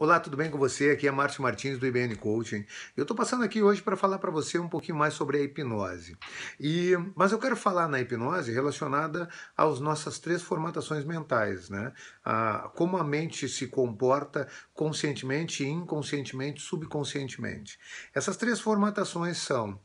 Olá, tudo bem com você? Aqui é Márcio Martins do IBN Coaching. Eu estou passando aqui hoje para falar para você um pouquinho mais sobre a hipnose. E, mas eu quero falar na hipnose relacionada às nossas três formatações mentais, né? como a mente se comporta conscientemente, inconscientemente, subconscientemente. Essas três formatações são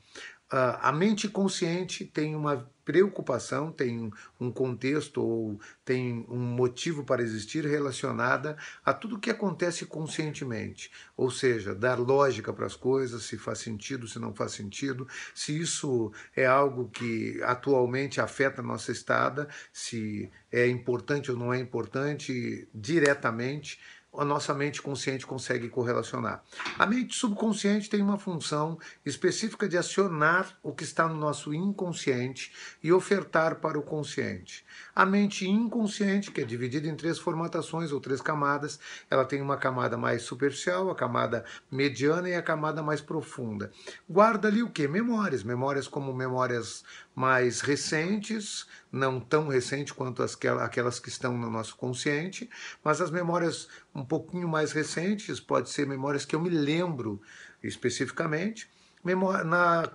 ah, a mente consciente tem uma preocupação, tem um contexto ou tem um motivo para existir relacionada a tudo que acontece conscientemente, ou seja, dar lógica para as coisas, se faz sentido, se não faz sentido, se isso é algo que atualmente afeta a nossa estada, se é importante ou não é importante diretamente a nossa mente consciente consegue correlacionar. A mente subconsciente tem uma função específica de acionar o que está no nosso inconsciente e ofertar para o consciente. A mente inconsciente, que é dividida em três formatações ou três camadas, ela tem uma camada mais superficial, a camada mediana e a camada mais profunda. Guarda ali o que? Memórias. Memórias como memórias mais recentes, não tão recentes quanto aquelas que estão no nosso consciente, mas as memórias um pouquinho mais recentes, pode ser memórias que eu me lembro especificamente. Na,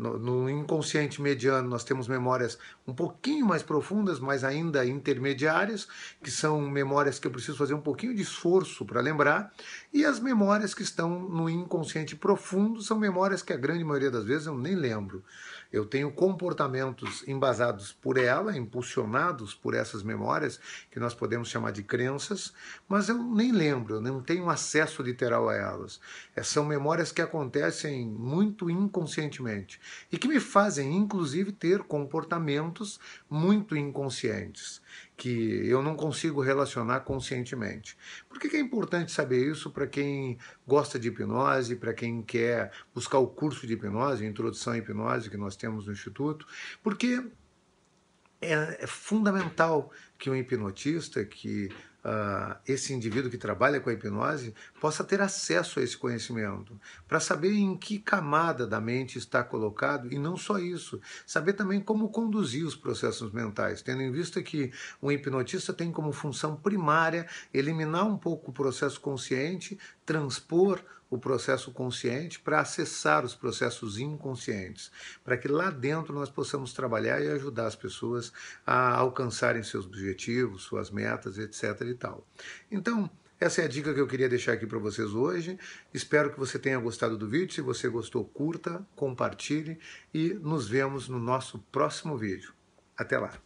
no, no inconsciente mediano nós temos memórias um pouquinho mais profundas, mas ainda intermediárias, que são memórias que eu preciso fazer um pouquinho de esforço para lembrar, e as memórias que estão no inconsciente profundo são memórias que a grande maioria das vezes eu nem lembro. Eu tenho comportamentos embasados por ela, impulsionados por essas memórias, que nós podemos chamar de crenças, mas eu nem lembro, eu não tenho acesso literal a elas. É, são memórias que acontecem muito inconscientemente e que me fazem, inclusive, ter comportamentos muito inconscientes, que eu não consigo relacionar conscientemente. Por que, é importante saber isso para quem gosta de hipnose, para quem quer buscar o curso de hipnose, introdução à hipnose que nós temos no Instituto? Porque é, é fundamental que um hipnotista, que uh, esse indivíduo que trabalha com a hipnose possa ter acesso a esse conhecimento, para saber em que camada da mente está colocado e não só isso, saber também como conduzir os processos mentais, tendo em vista que um hipnotista tem como função primária eliminar um pouco o processo consciente, transpor o processo consciente para acessar os processos inconscientes, para que lá dentro nós possamos trabalhar e ajudar as pessoas a alcançarem seus objetivos, suas metas, etc. e tal. Então, essa é a dica que eu queria deixar aqui para vocês hoje. Espero que você tenha gostado do vídeo. Se você gostou, curta, compartilhe e nos vemos no nosso próximo vídeo. Até lá!